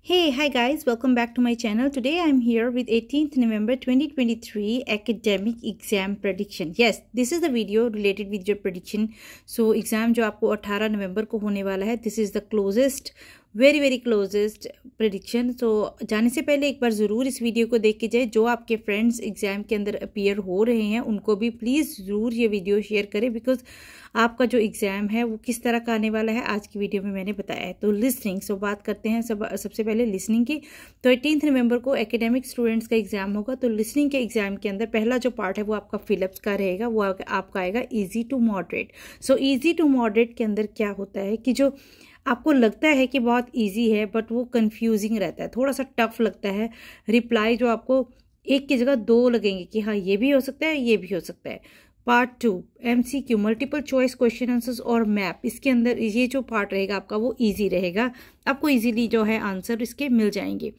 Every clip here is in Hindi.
Hey, hi guys, welcome back to my channel. Today I'm here with 18th November 2023 academic exam prediction. Yes, this is the video related with your prediction. So exam जो आपको 18 november को होने this is the closest very very closest prediction so जाने से पहले एक बार ज़रूर इस वीडियो को देख के जाए जो आपके फ्रेंड्स एग्ज़ाम के अंदर अपीयर हो रहे हैं उनको भी प्लीज़ ज़रूर ये वीडियो शेयर करें बिकॉज आपका जो एग्ज़ाम है वो किस तरह का आने वाला है आज की वीडियो में मैंने बताया है तो लिसनिंग सो बात करते हैं सब सबसे पहले लिसनिंग की तो एटीनथ नवंबर को एकेडमिक स्टूडेंट्स का एग्ज़ाम होगा तो लिसनिंग के एग्ज़ाम के अंदर पहला जो पार्ट है वो आपका फिलअप्स का रहेगा वो आपका आएगा easy to moderate so easy to moderate के अंदर क्या होता है कि जो आपको लगता है कि बहुत ईजी है बट वो कन्फ्यूजिंग रहता है थोड़ा सा टफ लगता है रिप्लाई जो आपको एक की जगह दो लगेंगे कि हाँ ये भी हो सकता है ये भी हो सकता है part two M C Q multiple choice question answers और मैप इसके अंदर ये जो पार्ट रहेगा आपका वो ईजी रहेगा आपको ईजीली जो है आंसर इसके मिल जाएंगे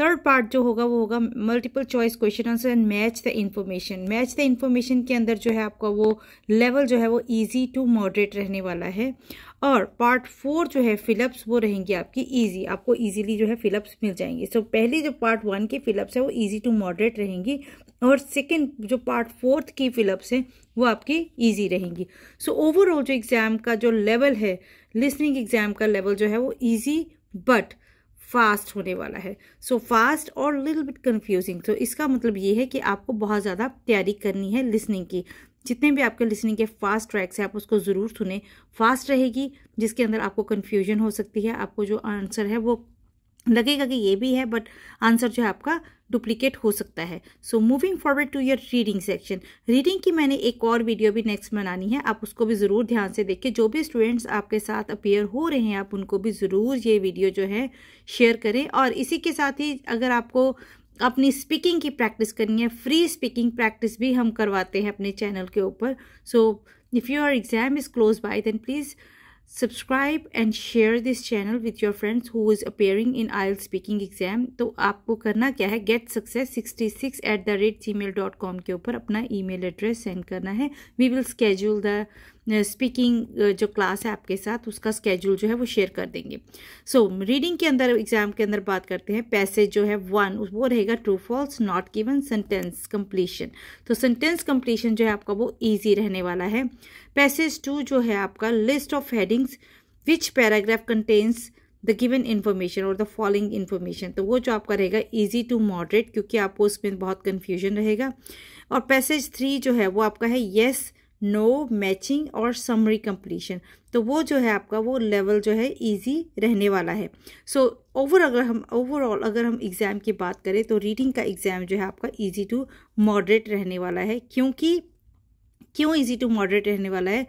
थर्ड पार्ट जो होगा वो होगा multiple choice question answer and match the information match the information के अंदर जो है आपका वो लेवल जो है वो ईजी टू मॉडरेट रहने वाला है और पार्ट फोर जो है फिलअप्स वो रहेंगी आपकी ईजी आपको ईजिली जो है फिलअप्स मिल जाएंगे सो so, पहली जो पार्ट वन की फिलअप्स है वो ईजी टू मॉडरेट रहेंगी और सेकेंड जो पार्ट फोर्थ की फिलअप्स हैं वो आपकी ईजी रहेंगी सो so, ओवरऑल जो एग्ज़ाम का जो लेवल है लिसनिंग एग्ज़ाम का लेवल जो है वो ईजी बट फास्ट होने वाला है सो फास्ट और लिटिल बिट कंफ्यूजिंग तो इसका मतलब ये है कि आपको बहुत ज़्यादा तैयारी करनी है लिसनिंग की जितने भी आपके लिसनिंग के फास्ट ट्रैक्स हैं आप उसको ज़रूर सुने फास्ट रहेगी जिसके अंदर आपको कन्फ्यूजन हो सकती है आपको जो आंसर है वो लगेगा कि ये भी है बट आंसर जो है आपका डुप्लीकेट हो सकता है so moving forward to your reading section reading की मैंने एक और वीडियो भी नेक्स्ट बनानी है आप उसको भी ज़रूर ध्यान से देखें जो भी स्टूडेंट्स आपके साथ अपेयर हो रहे हैं आप उनको भी ज़रूर ये वीडियो जो है शेयर करें और इसी के साथ ही अगर आपको अपनी स्पीकिंग की प्रैक्टिस करनी है फ्री स्पीकिंग प्रैक्टिस भी हम करवाते हैं अपने चैनल के ऊपर so if your exam is close by then please subscribe and share this channel with your friends who is appearing in आयल स्पीकिंग एग्जाम तो आपको करना क्या है get success sixty six at the rate Gmail dot com के ऊपर अपना ई मेल एड्रेस सेंड करना है we will schedule the speaking जो क्लास है आपके साथ उसका स्केड्यूल जो है वो शेयर कर देंगे सो so, रीडिंग के अंदर एग्जाम के अंदर बात करते हैं पैसेज जो है वन वो रहेगा true false not given sentence completion तो सेंटेंस कंप्लीशन जो है आपका वो ईजी रहने वाला है पैसेज टू जो है आपका list of heading headings which paragraph contains the given information और द फॉलोइंग इन्फॉर्मेशन तो वो जो आपका रहेगा ईजी टू मॉडरेट क्योंकि आपको उसमें बहुत कन्फ्यूजन रहेगा और पैसेज थ्री जो है वो आपका है येस नो मैचिंग और समरी कंप्लीशन तो वो जो है आपका वो लेवल जो है ईजी रहने वाला है सो so, ओवर अगर हम ओवरऑल अगर हम एग्ज़ाम की बात करें तो रीडिंग का एग्ज़ाम जो है आपका ईजी टू मॉडरेट रहने वाला है क्योंकि क्यों ईजी टू मॉडरेट रहने वाला है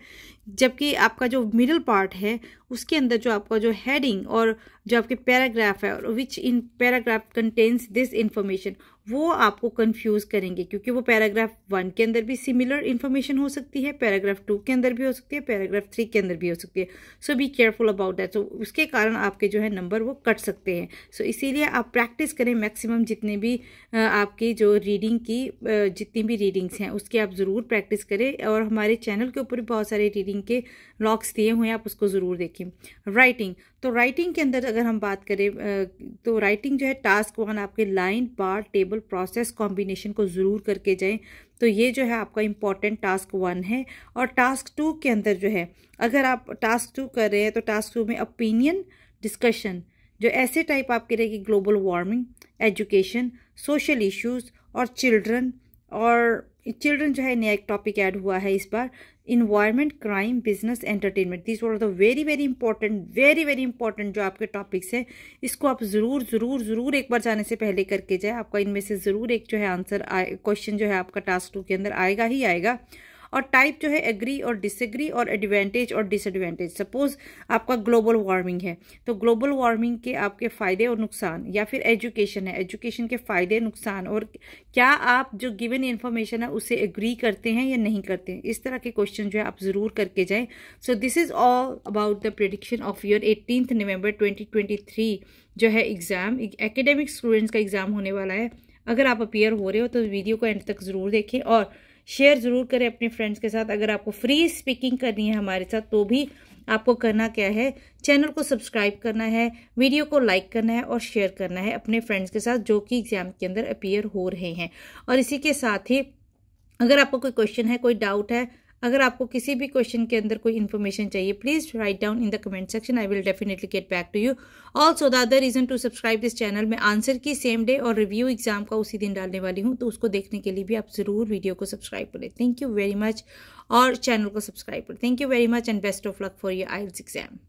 जबकि आपका जो मिडल पार्ट है उसके अंदर जो आपका जो हेडिंग और जो आपके पैराग्राफ है और which in paragraph contains this information वो आपको कंफ्यूज करेंगे क्योंकि वो पैराग्राफ वन के अंदर भी सिमिलर इन्फॉर्मेशन हो सकती है पैराग्राफ टू के अंदर भी हो सकती है पैराग्राफ थ्री के अंदर भी हो सकती है so be careful about that so उसके कारण आपके जो है नंबर वो कट सकते हैं सो so, इसीलिए आप प्रैक्टिस करें मैक्सिमम जितने भी आपकी जो रीडिंग की जितनी भी रीडिंग्स हैं उसकी आप ज़रूर प्रैक्टिस करें और हमारे चैनल के ऊपर भी बहुत सारे रीडिंग रीडिंग के ब्लॉक्स दिए हुए हैं आप उसको ज़रूर देखें राइटिंग तो राइटिंग के अंदर अगर हम बात करें तो राइटिंग जो है टास्क वन आपके line bar table process combination को ज़रूर करके जाएं तो ये जो है आपका इम्पॉर्टेंट टास्क वन है और टास्क टू के अंदर जो है अगर आप टास्क टू कर रहे हैं तो टास्क टू में ओपिनियन डिस्कशन जो ऐसे टाइप आपके रहेगी global warming education social issues और चिल्ड्रन और चिल्ड्रन जो है नया एक टॉपिक ऐड हुआ है इस बार environment crime business entertainment this were the very very important very very important जो आपके टॉपिक्स हैं इसको आप ज़रूर ज़रूर ज़रूर एक बार जाने से पहले करके जाए आपका इनमें से ज़रूर एक जो है आंसर क्वेश्चन जो है आपका टास्क टू के अंदर आएगा ही आएगा और टाइप जो है एग्री और डिसएग्री और एडवांटेज और डिसएडवांटेज सपोज आपका ग्लोबल वार्मिंग है तो ग्लोबल वार्मिंग के आपके फ़ायदे और नुकसान या फिर एजुकेशन है एजुकेशन के फ़ायदे नुकसान और क्या आप जो गिवन इन्फॉर्मेशन है उसे एग्री करते हैं या नहीं करते हैं इस तरह के क्वेश्चन जो है आप ज़रूर करके जाए so this is all about the prediction of your eighteenth November twenty जो है एग्ज़ाम एकेडमिक स्टूडेंट्स का एग्ज़ाम होने वाला है अगर आप अपियर हो रहे हो तो वीडियो को एंड तक ज़रूर देखें और शेयर ज़रूर करें अपने फ्रेंड्स के साथ अगर आपको फ्री स्पीकिंग करनी है हमारे साथ तो भी आपको करना क्या है चैनल को सब्सक्राइब करना है वीडियो को लाइक करना है और शेयर करना है अपने फ्रेंड्स के साथ जो कि एग्ज़ाम के अंदर अपीयर हो रहे हैं और इसी के साथ ही अगर आपको कोई क्वेश्चन है कोई डाउट है अगर आपको किसी भी क्वेश्चन के अंदर कोई इन्फॉर्मेशन चाहिए please write down in the comment section I will definitely get back to you also the other reason to subscribe this channel में आंसर की सेम डे और रिव्यू एग्जाम का उसी दिन डालने वाली हूँ तो उसको देखने के लिए भी आप ज़रूर वीडियो को सब्सक्राइब करें थैंक यू वेरी मच और चैनल को सब्सक्राइब करें thank you very much and best of luck for your IELTS exam